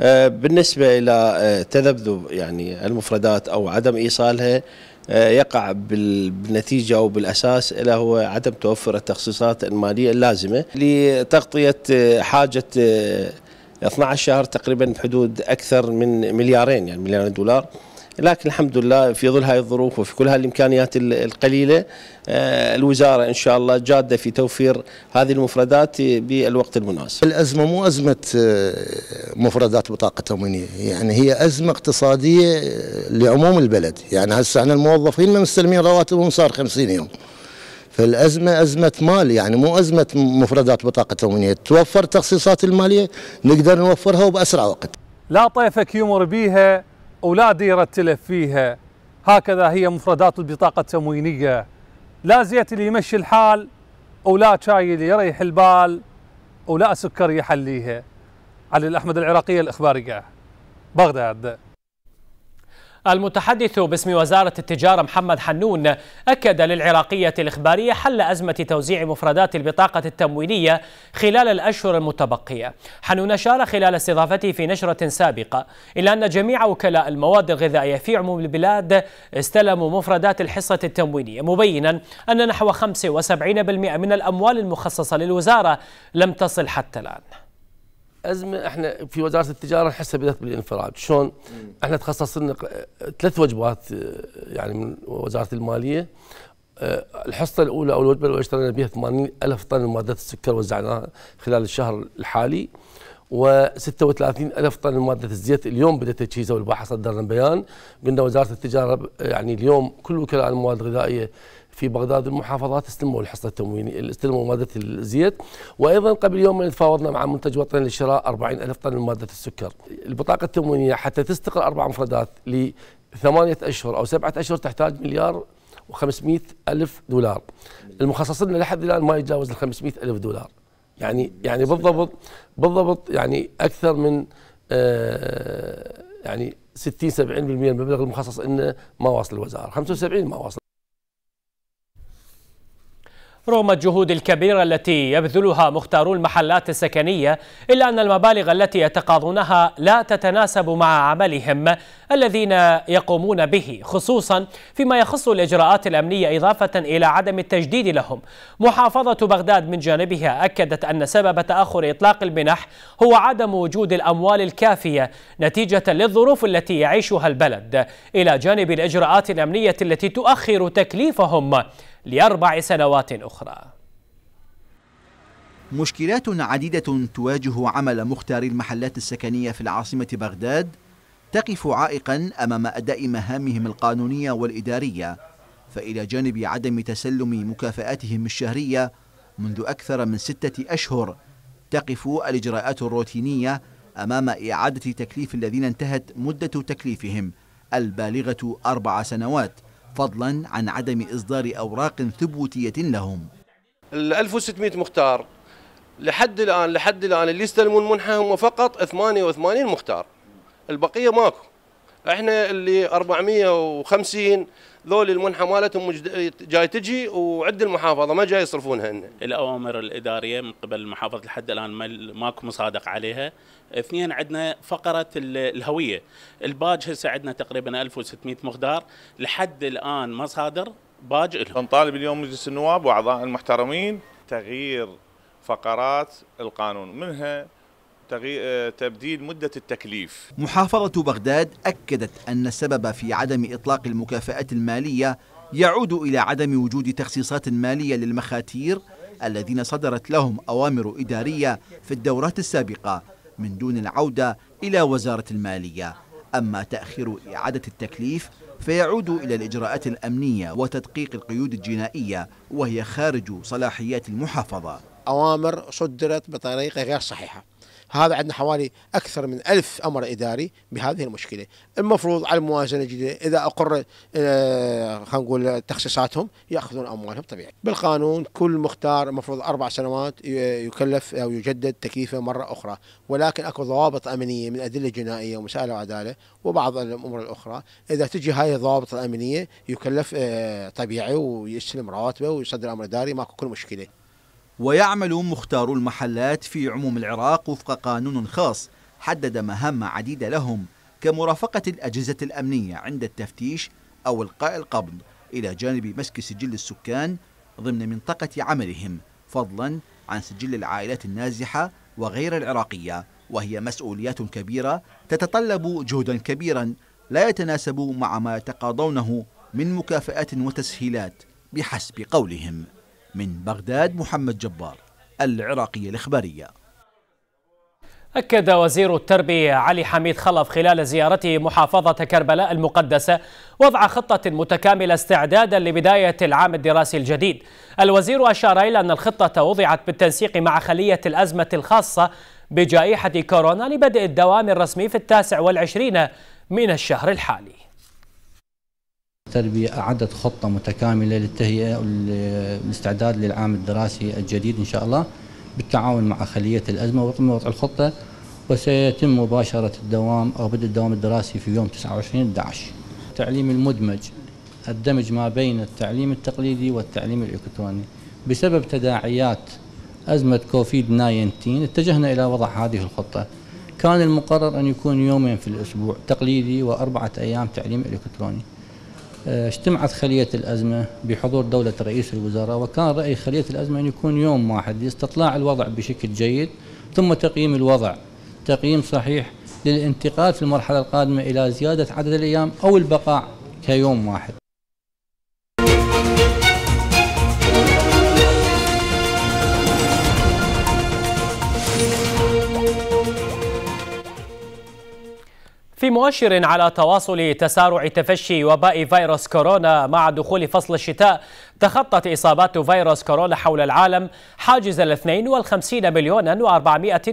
آه، بالنسبة إلى تذبذب يعني المفردات أو عدم إيصالها يقع بالنتيجة أو بالأساس إلى هو عدم توفر التخصيصات المالية اللازمة لتغطية حاجة 12 شهر تقريبا بحدود أكثر من مليارين يعني مليارين دولار لكن الحمد لله في ظل هذه الظروف وفي كل هذه الامكانيات القليله آه، الوزاره ان شاء الله جاده في توفير هذه المفردات بالوقت المناسب. الازمه مو ازمه آه، مفردات بطاقه تموينيه، يعني هي ازمه اقتصاديه آه، لعموم البلد، يعني هسه احنا الموظفين ما مستلمين رواتبهم صار 50 يوم. فالازمه ازمه مال يعني مو ازمه مفردات بطاقه تموينيه، توفر تخصيصات الماليه نقدر نوفرها وباسرع وقت. لا طيفك يمر بيها ولا ديرة تلف فيها هكذا هي مفردات البطاقة التموينية لا زيت اللي يمشي الحال ولا شاي اللي يريح البال ولا سكر يحليها علي الأحمد العراقية الإخبارية بغداد المتحدث باسم وزارة التجارة محمد حنون أكد للعراقية الإخبارية حل أزمة توزيع مفردات البطاقة التموينية خلال الأشهر المتبقية حنون أشار خلال استضافته في نشرة سابقة إلى أن جميع وكلاء المواد الغذائية في عموم البلاد استلموا مفردات الحصة التموينية مبينا أن نحو 75% من الأموال المخصصة للوزارة لم تصل حتى الآن ازمه احنا في وزاره التجاره نحسها بدات بالانفراد شلون احنا تخصصنا ثلاث وجبات آه، يعني من وزاره الماليه آه، الحصه الاولى او الوجبه الاولى اشترينا بها 80 الف طن من مادة السكر وزعناها خلال الشهر الحالي و36 الف طن من ماده الزيت اليوم بدا تجهيزها والباحه صدرنا بيان قلنا وزاره التجاره يعني اليوم كل وكلاء المواد الغذائيه في بغداد المحافظات استلموا الحصة التموينية استلموا مادة الزيت وأيضا قبل يومين تفاوضنا مع منتج وطني لشراء 40 ألف طن من مادة السكر البطاقة التموينية حتى تستقر أربع مفردات لثمانية أشهر أو سبعة أشهر تحتاج مليار و500 ألف دولار المخصص لنا لحد الآن ما يتجاوز ال 500 ألف دولار يعني يعني بالضبط بالضبط يعني أكثر من آه يعني 60 70% المبلغ المخصص انه ما واصل الوزاره 75 ما واصل رغم الجهود الكبيرة التي يبذلها مختارو المحلات السكنية إلا أن المبالغ التي يتقاضونها لا تتناسب مع عملهم الذين يقومون به خصوصا فيما يخص الإجراءات الأمنية إضافة إلى عدم التجديد لهم محافظة بغداد من جانبها أكدت أن سبب تأخر إطلاق المنح هو عدم وجود الأموال الكافية نتيجة للظروف التي يعيشها البلد إلى جانب الإجراءات الأمنية التي تؤخر تكليفهم لأربع سنوات أخرى مشكلات عديدة تواجه عمل مختاري المحلات السكنية في العاصمة بغداد تقف عائقا أمام أداء مهامهم القانونية والإدارية فإلى جانب عدم تسلم مكافآتهم الشهرية منذ أكثر من ستة أشهر تقف الإجراءات الروتينية أمام إعادة تكليف الذين انتهت مدة تكليفهم البالغة أربع سنوات فضلا عن عدم إصدار أوراق ثبوتية لهم ال 1600 مختار لحد الآن لحد الآن اللي يستلمون منحة هم فقط 88 مختار البقية ماكو احنا اللي 450 ذول المنحه مالتهم جاي تجي وعد المحافظه ما جاي يصرفونها الاوامر الاداريه من قبل المحافظه لحد الان ماكو مصادق عليها اثنين عندنا فقره الهويه الباج هسه عندنا تقريبا 1600 مخدار لحد الان مصادر باج نطالب اليوم مجلس النواب واعضاء المحترمين تغيير فقرات القانون منها آه، تبديل مدة التكليف محافظة بغداد أكدت أن السبب في عدم إطلاق المكافآت المالية يعود إلى عدم وجود تخصيصات مالية للمخاتير الذين صدرت لهم أوامر إدارية في الدورات السابقة من دون العودة إلى وزارة المالية أما تأخير إعادة التكليف فيعود إلى الإجراءات الأمنية وتدقيق القيود الجنائية وهي خارج صلاحيات المحافظة أوامر صدرت بطريقة غير صحيحة هذا عندنا حوالي أكثر من ألف أمر إداري بهذه المشكلة المفروض على الموازنة الجديدة إذا أقر آه، خلينا نقول تخصيصاتهم يأخذون أموالهم طبيعي بالقانون كل مختار المفروض أربع سنوات يكلف أو يجدد تكليفه مرة أخرى ولكن أكو ضوابط أمنية من أدلة جنائية ومسائل عداله وبعض الأمور الأخرى إذا تجي هاي الضوابط الأمنية يكلف آه، طبيعي ويستلم رواتبه ويصدر أمر إداري ماكو كل مشكلة ويعمل مختارو المحلات في عموم العراق وفق قانون خاص حدد مهام عديدة لهم كمرافقة الأجهزة الأمنية عند التفتيش أو إلقاء القبض إلى جانب مسك سجل السكان ضمن منطقة عملهم فضلا عن سجل العائلات النازحة وغير العراقية وهي مسؤوليات كبيرة تتطلب جهدا كبيرا لا يتناسب مع ما يتقاضونه من مكافآت وتسهيلات بحسب قولهم من بغداد محمد جبار العراقية الإخبارية أكد وزير التربية علي حميد خلف خلال زيارته محافظة كربلاء المقدسة وضع خطة متكاملة استعدادا لبداية العام الدراسي الجديد الوزير أشار إلى أن الخطة وضعت بالتنسيق مع خلية الأزمة الخاصة بجائحة كورونا لبدء الدوام الرسمي في التاسع والعشرين من الشهر الحالي التربية أعدت خطة متكاملة للتهيئة والاستعداد للعام الدراسي الجديد إن شاء الله بالتعاون مع خلية الأزمة وضع الخطة وسيتم مباشرة الدوام أو بدء الدوام الدراسي في يوم 29/11 التعليم المدمج الدمج ما بين التعليم التقليدي والتعليم الإلكتروني بسبب تداعيات أزمة كوفيد 19 اتجهنا إلى وضع هذه الخطة كان المقرر أن يكون يومين في الأسبوع تقليدي وأربعة أيام تعليم إلكتروني آه، اجتمعت خلية الأزمة بحضور دولة رئيس الوزراء وكان رأي خلية الأزمة أن يكون يوم واحد لاستطلاع الوضع بشكل جيد ثم تقييم الوضع تقييم صحيح للانتقال في المرحلة القادمة إلى زيادة عدد الأيام أو البقاء كيوم واحد في مؤشر على تواصل تسارع تفشي وباء فيروس كورونا مع دخول فصل الشتاء تخطت إصابات فيروس كورونا حول العالم حاجز ال 52 مليون و441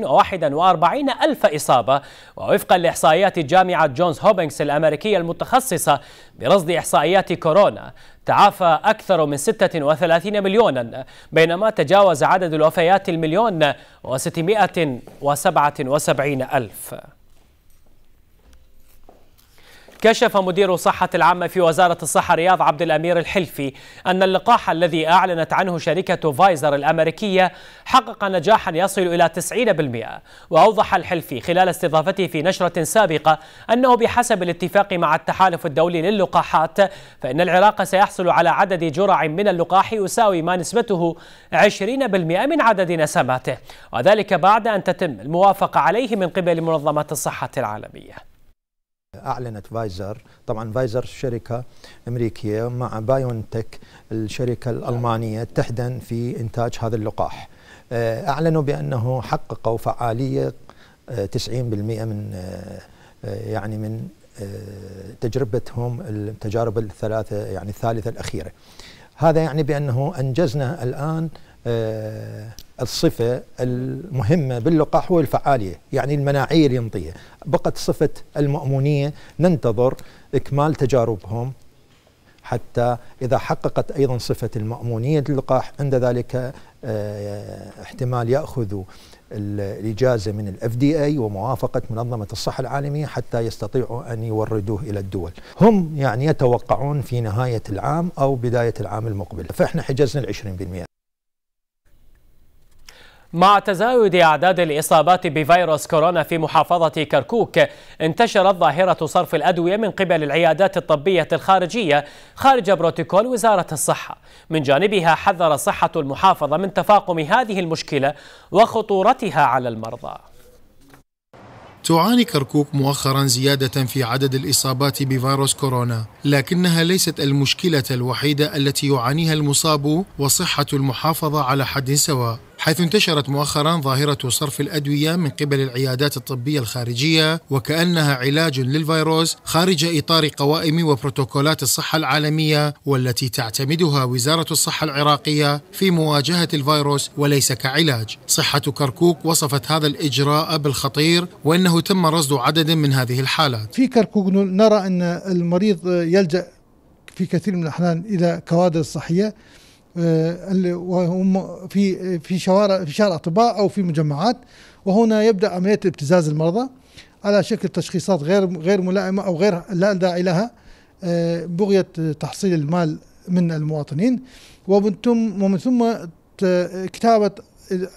ألف إصابة ووفقا لإحصائيات جامعة جونز هوبينغس الأمريكية المتخصصة برصد إحصائيات كورونا تعافى أكثر من 36 مليونا بينما تجاوز عدد الوفيات المليون و677 ألف كشف مدير الصحة العامة في وزارة الصحة رياض عبد الأمير الحلفي أن اللقاح الذي أعلنت عنه شركة فايزر الأمريكية حقق نجاحا يصل إلى 90% وأوضح الحلفي خلال استضافته في نشرة سابقة أنه بحسب الاتفاق مع التحالف الدولي للقاحات فإن العراق سيحصل على عدد جرع من اللقاح يساوي ما نسبته 20% من عدد نسماته وذلك بعد أن تتم الموافقة عليه من قبل منظمة الصحة العالمية اعلنت فايزر طبعا فايزر شركه امريكيه مع بايونتك الشركه الالمانيه تحدن في انتاج هذا اللقاح آه، اعلنوا بانه حققوا فعاليه 90% آه، من آه، يعني من تجربتهم التجارب الثلاثه يعني الثالثه الاخيره هذا يعني بانه انجزنا الان آه، الصفة المهمة باللقاح هو الفعالية يعني المناعية اللي ينطيها بقت صفة المؤمنية ننتظر إكمال تجاربهم حتى إذا حققت أيضا صفة المأمونية اللقاح عند ذلك آه، احتمال يأخذوا الإجازة من الـ FDA وموافقة منظمة الصحة العالمية حتى يستطيعوا أن يوردوه إلى الدول هم يعني يتوقعون في نهاية العام أو بداية العام المقبل فإحنا حجزنا العشرين بالمئة مع تزايد أعداد الإصابات بفيروس كورونا في محافظة كركوك انتشرت ظاهرة صرف الأدوية من قبل العيادات الطبية الخارجية خارج بروتوكول وزارة الصحة من جانبها حذر صحة المحافظة من تفاقم هذه المشكلة وخطورتها على المرضى تعاني كركوك مؤخرا زيادة في عدد الإصابات بفيروس كورونا لكنها ليست المشكلة الوحيدة التي يعانيها المصاب وصحة المحافظة على حد سواء حيث انتشرت مؤخرا ظاهرة صرف الأدوية من قبل العيادات الطبية الخارجية وكأنها علاج للفيروس خارج إطار قوائم وبروتوكولات الصحة العالمية والتي تعتمدها وزارة الصحة العراقية في مواجهة الفيروس وليس كعلاج صحة كركوك وصفت هذا الإجراء بالخطير وأنه تم رصد عدد من هذه الحالات في كركوك نرى أن المريض يلجأ في كثير من الأحيان إلى كوادر صحية آه، وهم في في شوارع في شارع اطباء او في مجمعات وهنا يبدا عمليه ابتزاز المرضى على شكل تشخيصات غير غير ملائمه او غير لا داعي لها آه، بغيه تحصيل المال من المواطنين ومن ثم ومن ثم كتابه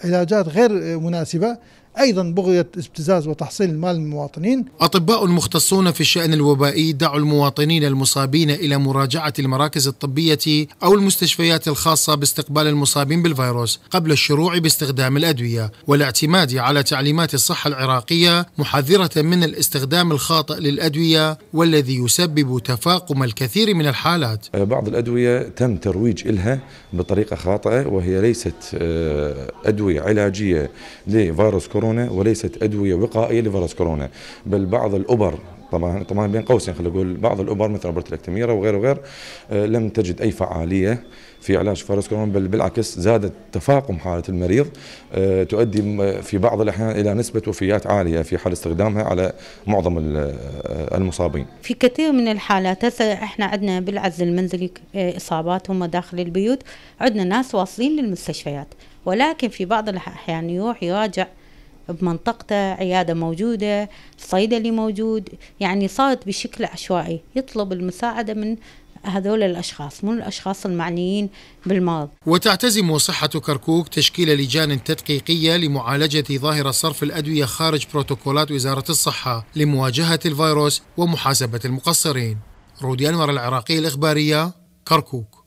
علاجات غير مناسبه أيضا بغية ابتزاز وتحصيل المال المواطنين أطباء مختصون في الشأن الوبائي دعوا المواطنين المصابين إلى مراجعة المراكز الطبية أو المستشفيات الخاصة باستقبال المصابين بالفيروس قبل الشروع باستخدام الأدوية والاعتماد على تعليمات الصحة العراقية محذرة من الاستخدام الخاطئ للأدوية والذي يسبب تفاقم الكثير من الحالات أه، بعض الأدوية تم ترويج إلها بطريقة خاطئة وهي ليست أه، أدوية علاجية لفيروس كورونا كورونا وليست أدوية وقائية لفيروس كورونا بل بعض الأبر طبعا طبعا بين قوسين خلينا نقول بعض الابر مثل ابره الاكتميره وغيره وغير آه، لم تجد اي فعاليه في علاج فيروس كورونا بل بالعكس زادت تفاقم حاله المريض آه، تؤدي في بعض الاحيان الى نسبه وفيات عاليه في حال استخدامها على معظم آه، المصابين. في كثير من الحالات هسه احنا عندنا بالعزل المنزلي اصابات هم داخل البيوت، عندنا ناس واصلين للمستشفيات ولكن في بعض الاحيان يروح يراجع بمنطقته عيادة موجودة صيدلي موجود يعني صارت بشكل عشوائي يطلب المساعدة من هذول الأشخاص من الأشخاص المعنيين بالمرض وتعتزم صحة كركوك تشكيل لجان تدقيقية لمعالجة ظاهرة صرف الأدوية خارج بروتوكولات وزارة الصحة لمواجهة الفيروس ومحاسبة المقصرين رودي أنور العراقي الإخبارية كركوك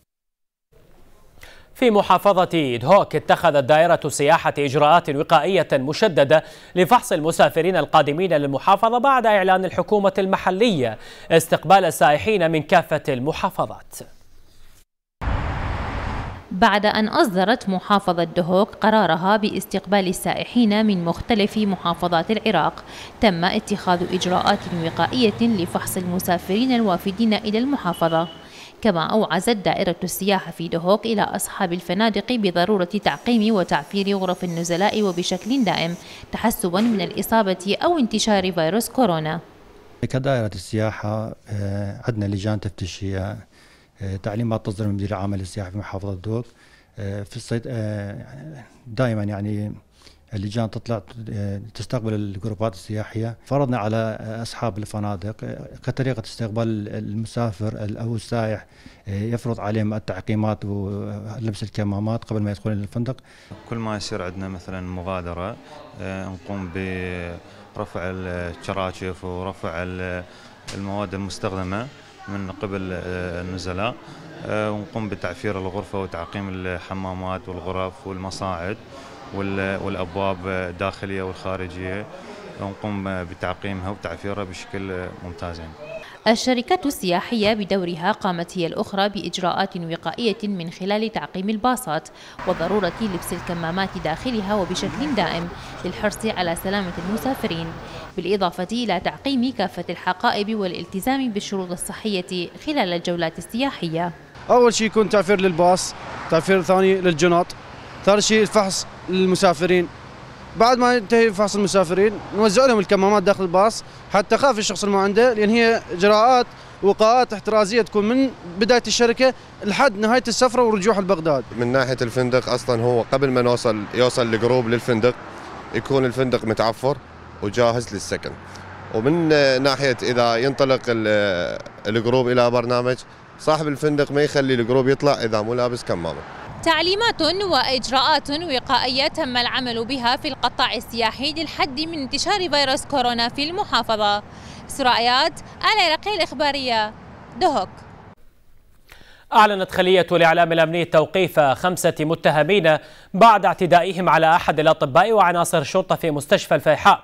في محافظة دهوك اتخذت دائرة السياحة إجراءات وقائية مشددة لفحص المسافرين القادمين للمحافظة بعد إعلان الحكومة المحلية استقبال السائحين من كافة المحافظات بعد أن أصدرت محافظة دهوك قرارها باستقبال السائحين من مختلف محافظات العراق تم اتخاذ إجراءات وقائية لفحص المسافرين الوافدين إلى المحافظة كما أوعزت دائرة السياحة في دهوك إلى أصحاب الفنادق بضرورة تعقيم وتعفير غرف النزلاء وبشكل دائم تحسبا من الإصابة أو انتشار فيروس كورونا كدائرة السياحة آه، عندنا لجان تفتيشية آه، آه، تعليمات تصدر من مدير العام للسياحة في محافظة دهوك في الصيد دائما يعني اللجان تطلع تستقبل الجروبات السياحيه فرضنا على اصحاب الفنادق كطريقه استقبال المسافر او السائح يفرض عليهم التعقيمات ولبس الكمامات قبل ما يدخلون الفندق كل ما يصير عندنا مثلا مغادره نقوم برفع الشراشف ورفع المواد المستخدمه من قبل النزلاء ونقوم بتعفير الغرفه وتعقيم الحمامات والغرف والمصاعد والابواب الداخليه والخارجيه ونقوم بتعقيمها وتعفيرها بشكل ممتاز يعني. الشركات السياحية بدورها قامت هي الأخرى بإجراءات وقائية من خلال تعقيم الباصات وضرورة لبس الكمامات داخلها وبشكل دائم للحرص على سلامة المسافرين بالإضافة إلى تعقيم كافة الحقائب والالتزام بالشروط الصحية خلال الجولات السياحية أول شيء يكون تعفير للباص تعفير ثاني للجنط ثالث شيء الفحص للمسافرين بعد ما ينتهي فحص المسافرين نوزع لهم الكمامات داخل الباص حتى خاف الشخص اللي ما عنده لان هي اجراءات وقاءات احترازيه تكون من بدايه الشركه لحد نهايه السفره ورجوعها لبغداد. من ناحيه الفندق اصلا هو قبل ما نوصل يوصل الجروب للفندق يكون الفندق متعفر وجاهز للسكن. ومن ناحيه اذا ينطلق الجروب الى برنامج صاحب الفندق ما يخلي الجروب يطلع اذا مو لابس كمامه. تعليمات وإجراءات وقائية تم العمل بها في القطاع السياحي للحد من انتشار فيروس كورونا في المحافظة سرائيات العراقية الإخبارية دهوك أعلنت خلية الإعلام الأمني توقيف خمسة متهمين بعد اعتدائهم على أحد الأطباء وعناصر الشرطة في مستشفى الفيحاء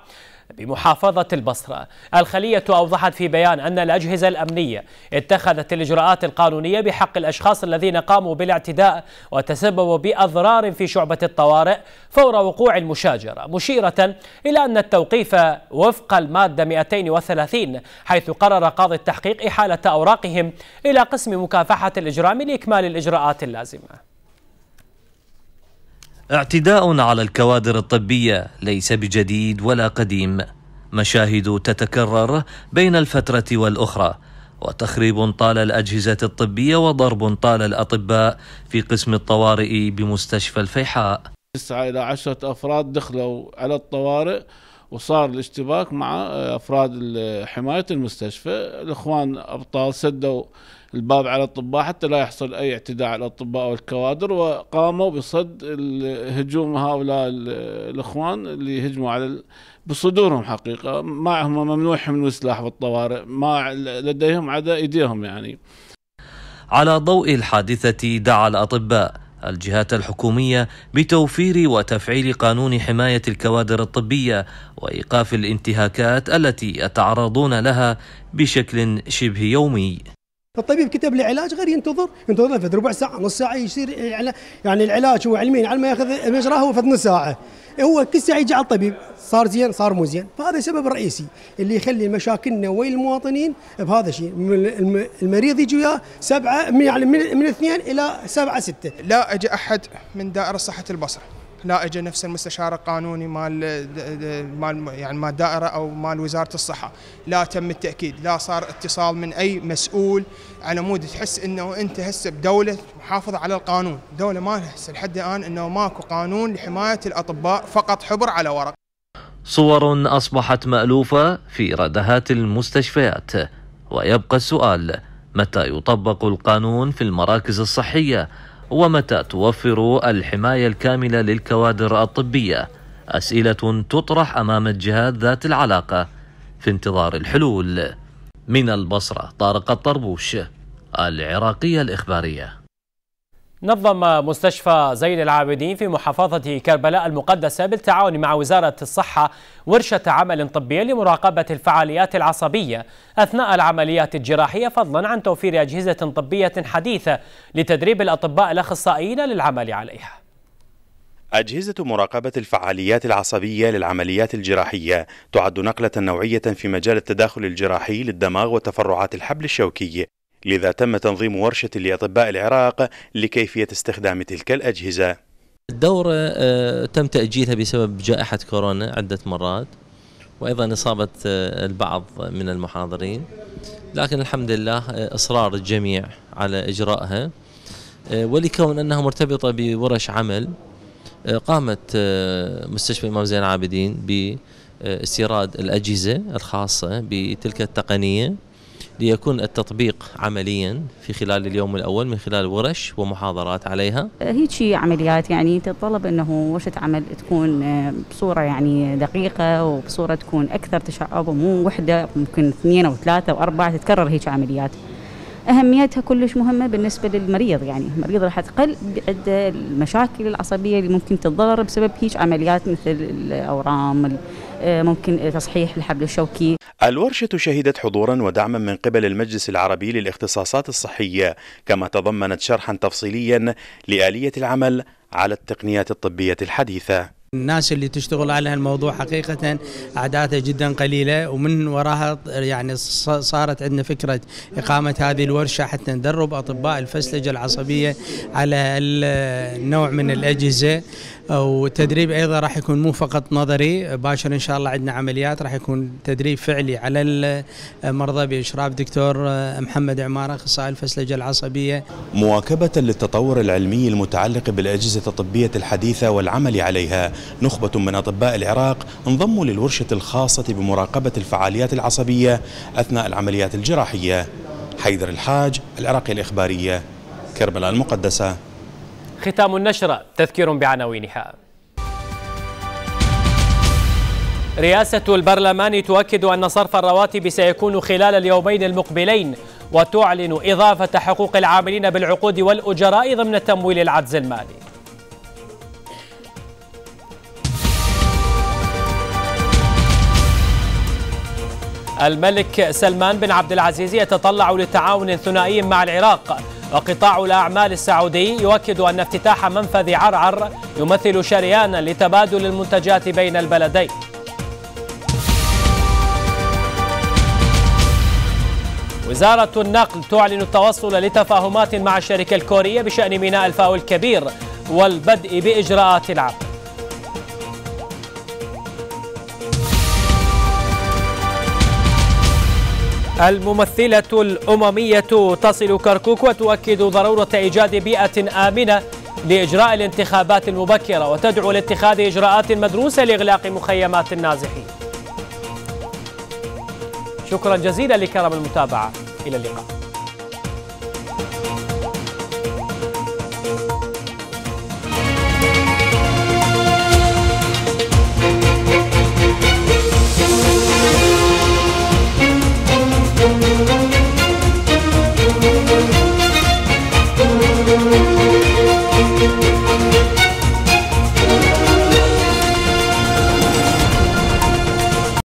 بمحافظة البصرة الخلية أوضحت في بيان أن الأجهزة الأمنية اتخذت الإجراءات القانونية بحق الأشخاص الذين قاموا بالاعتداء وتسببوا بأضرار في شعبة الطوارئ فور وقوع المشاجرة مشيرة إلى أن التوقيف وفق المادة 230 حيث قرر قاضي التحقيق إحالة أوراقهم إلى قسم مكافحة الإجرام لإكمال الإجراءات اللازمة اعتداء على الكوادر الطبيه ليس بجديد ولا قديم مشاهد تتكرر بين الفتره والاخرى وتخريب طال الاجهزه الطبيه وضرب طال الاطباء في قسم الطوارئ بمستشفى الفيحاء تسعة إلى عشرة أفراد دخلوا على الطوارئ وصار الاشتباك مع آه، أفراد حماية المستشفى الإخوان أبطال سدوا الباب على الاطباء حتى لا يحصل اي اعتداء على الاطباء او الكوادر وقاموا بصد هجوم هؤلاء الاخوان اللي هجموا على بصدورهم حقيقه معهم ممنوع من السلاح بالطوارئ ما لديهم عدا ايديهم يعني على ضوء الحادثه دعا الاطباء الجهات الحكومية بتوفير وتفعيل قانون حماية الكوادر الطبية وإيقاف الانتهاكات التي يتعرضون لها بشكل شبه يومي فالطبيب كتب لي علاج غير ينتظر ينتظر فد ربع ساعه نص ساعه يصير يعني العلاج هو علميا على ما ياخذ مجراه هو فد نص ساعه هو كل ساعه يجي على الطبيب صار زين صار مو زين فهذا السبب الرئيسي اللي يخلي مشاكلنا ويا المواطنين بهذا الشيء المريض يجي وياه سبعه يعني من, من اثنين الى سبعه سته لا اجى احد من دائره صحه البصره لا اجى نفس المستشار القانوني مال مال يعني مال دائره او مال وزاره الصحه لا تم التاكيد لا صار اتصال من اي مسؤول على مود تحس انه انت هسه بدوله محافظه على القانون دوله ما هسه لحد الان انه ماكو قانون لحمايه الاطباء فقط حبر على ورق صور اصبحت مالوفه في ردهات المستشفيات ويبقى السؤال متى يطبق القانون في المراكز الصحيه ومتى توفر الحماية الكاملة للكوادر الطبية أسئلة تطرح أمام الجهات ذات العلاقة في انتظار الحلول من البصرة طارق الطربوش العراقية الإخبارية نظم مستشفى زين العابدين في محافظة كربلاء المقدسة بالتعاون مع وزارة الصحة ورشة عمل طبية لمراقبة الفعاليات العصبية أثناء العمليات الجراحية فضلا عن توفير أجهزة طبية حديثة لتدريب الأطباء الأخصائيين للعمل عليها أجهزة مراقبة الفعاليات العصبية للعمليات الجراحية تعد نقلة نوعية في مجال التداخل الجراحي للدماغ وتفرعات الحبل الشوكي لذا تم تنظيم ورشة لأطباء العراق لكيفية استخدام تلك الأجهزة الدورة آه، تم تأجيلها بسبب جائحة كورونا عدة مرات وأيضا إصابة آه، البعض من المحاضرين لكن الحمد لله آه، إصرار الجميع على إجرائها ولكون أنها مرتبطة بورش عمل قامت مستشفى الإمام زين العابدين باستيراد الأجهزة الخاصة بتلك التقنية ليكون التطبيق عمليا في خلال اليوم الأول من خلال ورش ومحاضرات عليها آه، هيك عمليات يعني تتطلب أنه ورشة عمل تكون آه، بصورة يعني دقيقة وبصورة تكون أكثر تشعب ومو وحدة ممكن اثنين أو ثلاثة أو أربعة تتكرر هيك عمليات اهميتها كلش مهمه بالنسبه للمريض يعني المريض راح تقل بعد المشاكل العصبيه اللي ممكن تتضرر بسبب هيك عمليات مثل الاورام آه، ممكن تصحيح الحبل الشوكي الورشة شهدت حضورا ودعما من قبل المجلس العربي للاختصاصات الصحية كما تضمنت شرحا تفصيليا لآلية العمل على التقنيات الطبية الحديثة الناس اللي تشتغل على هالموضوع حقيقة أعدادها جدا قليلة ومن وراها يعني صارت عندنا فكرة إقامة هذه الورشة حتى ندرب أطباء الفسلجة العصبية على النوع من الأجهزة والتدريب ايضا راح يكون مو فقط نظري باشر ان شاء الله عندنا عمليات راح يكون تدريب فعلي على المرضى باشراف دكتور آه، محمد عماره اخصائي الفسلجه العصبيه. مواكبه للتطور العلمي المتعلق بالاجهزه الطبيه الحديثه والعمل عليها، نخبه من اطباء العراق انضموا للورشه الخاصه بمراقبه الفعاليات العصبيه اثناء العمليات الجراحيه. حيدر الحاج، العراقي الاخباريه، كربلاء المقدسه. ختام النشرة تذكير بعناوينها رئاسة البرلمان تؤكد أن صرف الرواتب سيكون خلال اليومين المقبلين وتعلن إضافة حقوق العاملين بالعقود والأجراء ضمن تمويل العجز المالي الملك سلمان بن عبد العزيز يتطلع لتعاون ثنائي مع العراق وقطاع الأعمال السعودي يؤكد أن افتتاح منفذ عرعر يمثل شريانا لتبادل المنتجات بين البلدين وزارة النقل تعلن التوصل لتفاهمات مع الشركة الكورية بشأن ميناء الفاو الكبير والبدء بإجراءات العمل الممثلة الأممية تصل كركوك وتؤكد ضرورة إيجاد بيئة آمنة لإجراء الانتخابات المبكرة وتدعو لاتخاذ إجراءات مدروسة لإغلاق مخيمات النازحين شكرا جزيلا لكرم المتابعة إلى اللقاء